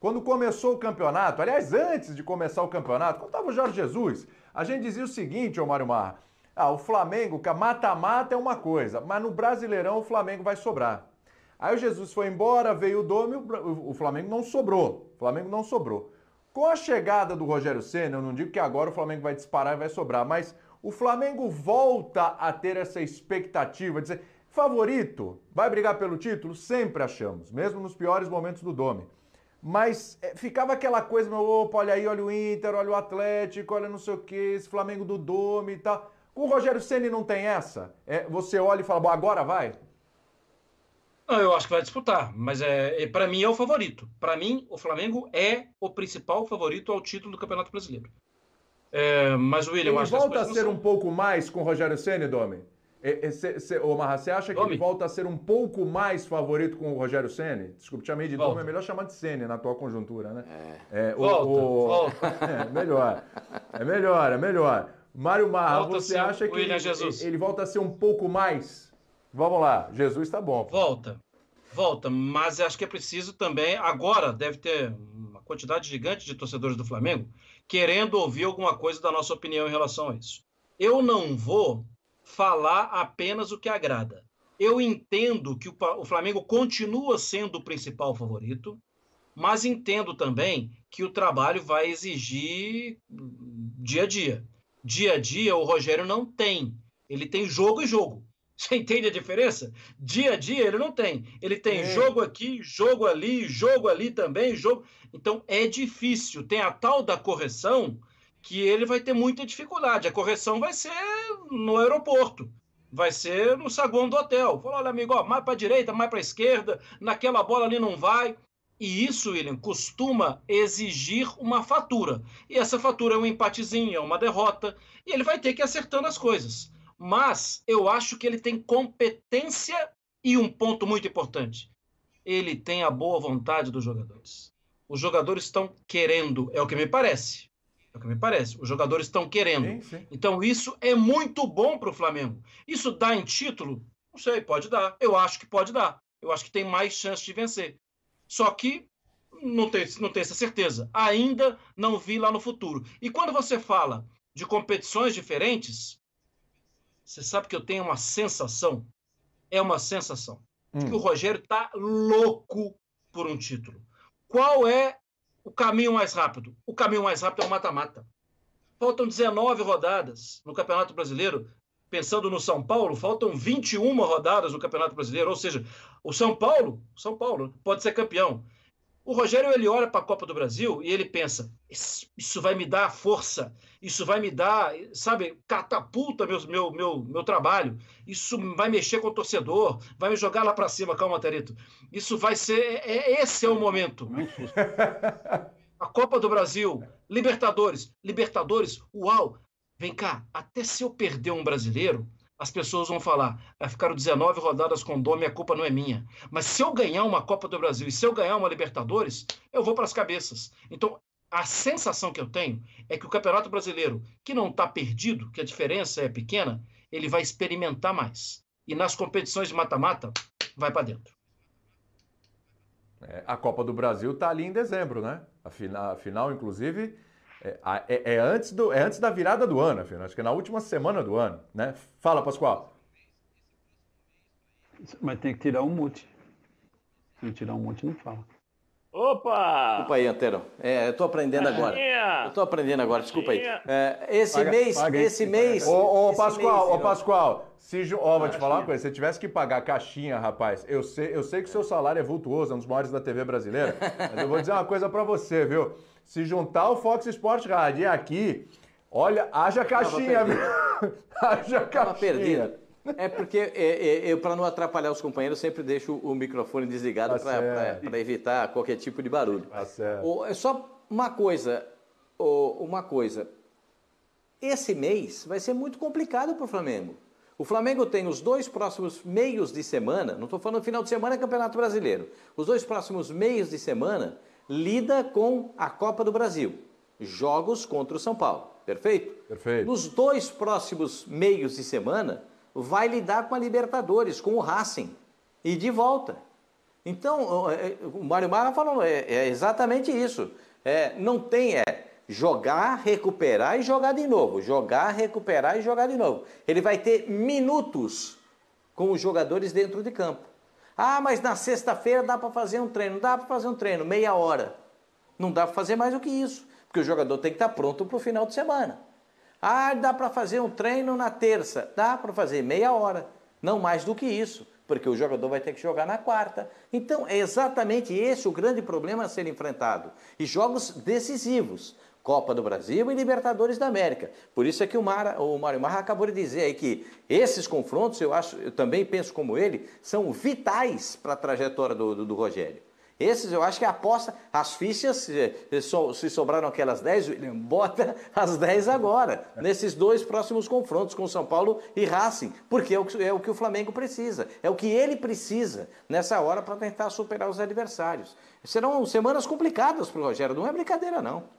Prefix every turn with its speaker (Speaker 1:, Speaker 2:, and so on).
Speaker 1: Quando começou o campeonato, aliás, antes de começar o campeonato, quando estava o Jorge Jesus, a gente dizia o seguinte, ô Mário Marra, ah, o Flamengo, que mata-mata é uma coisa, mas no Brasileirão o Flamengo vai sobrar. Aí o Jesus foi embora, veio o Dome, o Flamengo não sobrou. O Flamengo não sobrou. Com a chegada do Rogério Senna, eu não digo que agora o Flamengo vai disparar e vai sobrar, mas o Flamengo volta a ter essa expectativa de dizer, favorito, vai brigar pelo título? Sempre achamos, mesmo nos piores momentos do Dome. Mas eh, ficava aquela coisa, meu, opa, olha aí, olha o Inter, olha o Atlético, olha não sei o que, esse Flamengo do Dome e tal. Com o Rogério Ceni não tem essa? É, você olha e fala, bom, agora vai?
Speaker 2: Não, eu acho que vai disputar, mas é, é para mim é o favorito. Para mim, o Flamengo é o principal favorito ao título do Campeonato Brasileiro. É, mas o William, Ele eu acho volta a ser
Speaker 1: um pouco mais com o Rogério Ceni, Domi? Omar, é, é, você acha que ele volta a ser um pouco mais favorito com o Rogério Ceni? Desculpe, te chamei de novo. é melhor chamar de Ceni na atual conjuntura, né? É. é volta, o, o... volta. É, melhor. É melhor, é melhor. Mário Marra, volta você acha que ele, né, ele, volta a ser um pouco mais? Vamos lá, Jesus está bom. Volta,
Speaker 2: volta, mas acho que é preciso também, agora deve ter uma quantidade gigante de torcedores do Flamengo querendo ouvir alguma coisa da nossa opinião em relação a isso. Eu não vou falar apenas o que agrada. Eu entendo que o Flamengo continua sendo o principal favorito, mas entendo também que o trabalho vai exigir hum, dia a dia. Dia a dia o Rogério não tem. Ele tem jogo e jogo. Você entende a diferença? Dia a dia ele não tem. Ele tem é. jogo aqui, jogo ali, jogo ali também, jogo. Então é difícil. Tem a tal da correção que ele vai ter muita dificuldade. A correção vai ser no aeroporto, vai ser no saguão do hotel. Falou, olha, amigo, ó, mais para a direita, mais para a esquerda, naquela bola ali não vai. E isso, William, costuma exigir uma fatura. E essa fatura é um empatezinho, é uma derrota, e ele vai ter que ir acertando as coisas. Mas eu acho que ele tem competência e um ponto muito importante. Ele tem a boa vontade dos jogadores. Os jogadores estão querendo, é o que me parece é o que me parece. Os jogadores estão querendo. Sim, sim. Então, isso é muito bom para o Flamengo. Isso dá em título? Não sei, pode dar. Eu acho que pode dar. Eu acho que tem mais chance de vencer. Só que não tenho, não tenho essa certeza. Ainda não vi lá no futuro. E quando você fala de competições diferentes, você sabe que eu tenho uma sensação. É uma sensação. Hum. Que o Rogério está louco por um título. Qual é o caminho mais rápido. O caminho mais rápido é o mata-mata. Faltam 19 rodadas no Campeonato Brasileiro. Pensando no São Paulo, faltam 21 rodadas no Campeonato Brasileiro, ou seja, o São Paulo, São Paulo pode ser campeão. O Rogério ele olha para a Copa do Brasil e ele pensa: isso vai me dar força, isso vai me dar, sabe, catapulta meu, meu, meu, meu trabalho, isso vai mexer com o torcedor, vai me jogar lá para cima, calma, Tarito. Isso vai ser. É, é esse é o momento. É a Copa do Brasil, Libertadores, Libertadores, uau! Vem cá, até se eu perder um brasileiro, as pessoas vão falar, ah, ficaram 19 rodadas com dome, a culpa não é minha. Mas se eu ganhar uma Copa do Brasil e se eu ganhar uma Libertadores, eu vou para as cabeças. Então, a sensação que eu tenho é que o Campeonato Brasileiro, que não está perdido, que a diferença é pequena, ele vai experimentar mais. E nas competições de mata-mata, vai para dentro.
Speaker 1: É, a Copa do Brasil está ali em dezembro, né? A final, a final inclusive, é, é, é, antes do, é antes da virada do ano, afinal. Acho que é na última semana do ano, né? Fala, Pascoal. Mas tem que tirar um mute. Se não tirar um mute, não fala.
Speaker 3: Opa! Desculpa aí, Antero. É, eu tô aprendendo agora. Eu tô aprendendo agora, desculpa aí. É, esse paga, mês, paga esse mês. Paga. Ô, Pascoal, mês, ô
Speaker 1: Pascoal, se ó, oh, vou te falar uma coisa, se você tivesse que pagar caixinha, rapaz, eu sei, eu sei que o seu salário é vultuoso, é um dos maiores da TV brasileira, mas eu vou dizer uma coisa para você, viu? Se juntar o Fox Sports Rádio aqui, olha, haja caixinha, viu? haja caixinha. Tava perdido. É porque é, é, eu, para não
Speaker 3: atrapalhar os companheiros, sempre deixo o microfone desligado tá para evitar qualquer tipo de barulho. Tá certo. É só uma coisa, uma coisa. Esse mês vai ser muito complicado para o Flamengo. O Flamengo tem os dois próximos meios de semana, não estou falando final de semana, é Campeonato Brasileiro. Os dois próximos meios de semana lida com a Copa do Brasil. Jogos contra o São Paulo, perfeito? Perfeito. Nos dois próximos meios de semana, vai lidar com a Libertadores, com o Racing, e de volta. Então, é, é, o Mário Marra falou, é, é exatamente isso. É, não tem, é jogar, recuperar e jogar de novo. Jogar, recuperar e jogar de novo. Ele vai ter minutos com os jogadores dentro de campo. Ah, mas na sexta-feira dá para fazer um treino. Dá para fazer um treino, meia hora. Não dá para fazer mais do que isso, porque o jogador tem que estar tá pronto para o final de semana. Ah, dá para fazer um treino na terça. Dá para fazer meia hora, não mais do que isso, porque o jogador vai ter que jogar na quarta. Então, é exatamente esse o grande problema a ser enfrentado. E jogos decisivos. Copa do Brasil e Libertadores da América. Por isso é que o, Mara, o Mário Marra acabou de dizer aí que esses confrontos, eu acho, eu também penso como ele, são vitais para a trajetória do, do, do Rogério. Esses eu acho que é aposta, as fichas, eh, eh, se sobraram aquelas 10, William, bota as 10 agora, nesses dois próximos confrontos com São Paulo e Racing, porque é o que, é o, que o Flamengo precisa, é o que ele precisa nessa hora para tentar superar os adversários. Serão semanas complicadas para o Rogério, não é brincadeira não.